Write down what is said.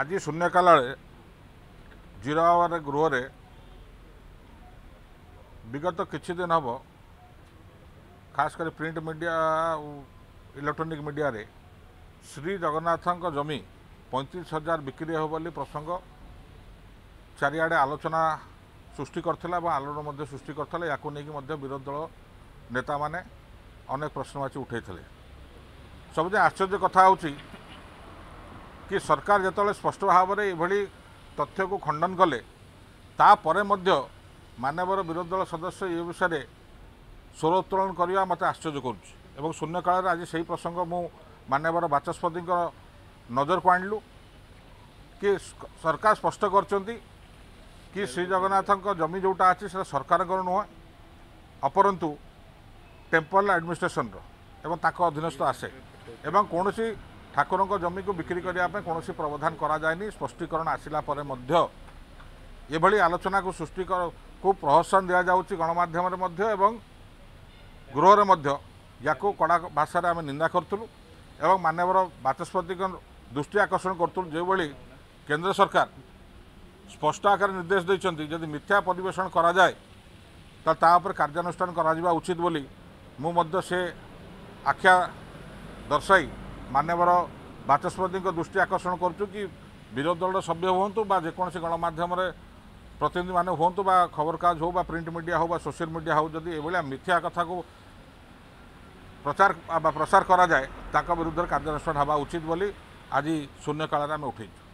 ଆଜି ଶୂନ୍ୟକାଳରେ zero hour ଗୃହରେ ବିଗତ କିଛି ଦିନ ହେବ ଖାସ କରି ପ୍ରିଣ୍ଟ ମିଡ଼ିଆ ଇଲେକ୍ଟ୍ରୋନିକ୍ ମିଡ଼ିଆରେ ଶ୍ରୀ ଜଗନ୍ନାଥଙ୍କ ଜମି ପଇଁତିରିଶ ହଜାର ବିକ୍ରି ହେବ ବୋଲି ପ୍ରସଙ୍ଗ ଚାରିଆଡ଼େ ଆଲୋଚନା ସୃଷ୍ଟି କରିଥିଲା ଏବଂ ଆଲୋଡ଼ନ ମଧ୍ୟ ସୃଷ୍ଟି କରିଥିଲା ୟାକୁ ନେଇକି ମଧ୍ୟ ବିରୋଧୀ ଦଳ ନେତାମାନେ ଅନେକ ପ୍ରଶ୍ନବାଚୀ ଉଠାଇଥିଲେ ସବୁଯାଏ ଆଶ୍ଚର୍ଯ୍ୟ କଥା ହେଉଛି କି ସରକାର ଯେତେବେଳେ ସ୍ପଷ୍ଟ ଭାବରେ ଏଭଳି ତଥ୍ୟକୁ ଖଣ୍ଡନ କଲେ ତାପରେ ମଧ୍ୟ ମାନ୍ୟବର ବିରୋଧୀ ଦଳ ସଦସ୍ୟ ଏ ବିଷୟରେ ସ୍ୱର ଉତ୍ତୋଳନ କରିବା ମୋତେ ଆଶ୍ଚର୍ଯ୍ୟ କରୁଛି ଏବଂ ଶୂନ୍ୟକାଳରେ ଆଜି ସେହି ପ୍ରସଙ୍ଗ ମୁଁ ମାନ୍ୟବର ବାଚସ୍ପତିଙ୍କ ନଜରକୁ ଆଣିଲୁ କି ସରକାର ସ୍ପଷ୍ଟ କରିଛନ୍ତି କି ଶ୍ରୀଜଗନ୍ନାଥଙ୍କ ଜମି ଯେଉଁଟା ଅଛି ସେଟା ସରକାରଙ୍କର ନୁହେଁ ଅପରନ୍ତୁ ଟେମ୍ପଲ୍ ଆଡ଼ମିନିଷ୍ଟ୍ରେସନର ଏବଂ ତାଙ୍କ ଅଧୀନସ୍ଥ ଆସେ ଏବଂ କୌଣସି ঠাকুরঙ্ক জমিକୁ ବିକ୍ରି କରିବା ପାଇଁ କୌଣସି ପ୍ରାବଧାନ କରାଯାଏନି ସ୍ପଷ୍ଟୀକରଣ ଆସିଲା ପରେ ମଧ୍ୟ ଏଭଳି ଆଲୋଚନାକୁ ସୃଷ୍ଟିକୁ ପ୍ରୋତ୍ସାହନ ଦିଆଯାଉଛି ଗଣମାଧ୍ୟମରେ ମଧ୍ୟ ଏବଂ ଗୃହରେ ମଧ୍ୟ ୟାକୁ କଡ଼ା ଭାଷାରେ ଆମେ ନିନ୍ଦା କରୁଥିଲୁ ଏବଂ ମାନ୍ୟବର ବାଚସ୍ପତିଙ୍କ ଦୃଷ୍ଟି ଆକର୍ଷଣ କରୁଥିଲୁ ଯେଉଁଭଳି କେନ୍ଦ୍ର ସରକାର ସ୍ପଷ୍ଟ ଆକାରରେ ନିର୍ଦ୍ଦେଶ ଦେଇଛନ୍ତି ଯଦି ମିଥ୍ୟା ପରିବେଷଣ କରାଯାଏ ତାହେଲେ ତା ଉପରେ କାର୍ଯ୍ୟାନୁଷ୍ଠାନ କରାଯିବା ଉଚିତ ବୋଲି ମୁଁ ମଧ୍ୟ ସେ ଆଖ୍ୟା ଦର୍ଶାଇ ମାନ୍ୟବର ବାଚସ୍ପତିଙ୍କ ଦୃଷ୍ଟି ଆକର୍ଷଣ କରୁଛୁ କି ବିରୋଧୀ ଦଳର ସଭ୍ୟ ହୁଅନ୍ତୁ ବା ଯେକୌଣସି ଗଣମାଧ୍ୟମରେ ପ୍ରତିନିଧିମାନେ ହୁଅନ୍ତୁ ବା ଖବରକାଗଜ ହେଉ ବା ପ୍ରିଣ୍ଟ ମିଡ଼ିଆ ହେଉ ବା ସୋସିଆଲ ମିଡ଼ିଆ ହେଉ ଯଦି ଏଭଳିଆ ମିଥ୍ୟା କଥାକୁ ପ୍ରଚାର ବା ପ୍ରସାର କରାଯାଏ ତାଙ୍କ ବିରୁଦ୍ଧରେ କାର୍ଯ୍ୟାନୁଷ୍ଠାନ ହେବା ଉଚିତ ବୋଲି ଆଜି ଶୂନ୍ୟକାଳରେ ଆମେ ଉଠେଇଛୁ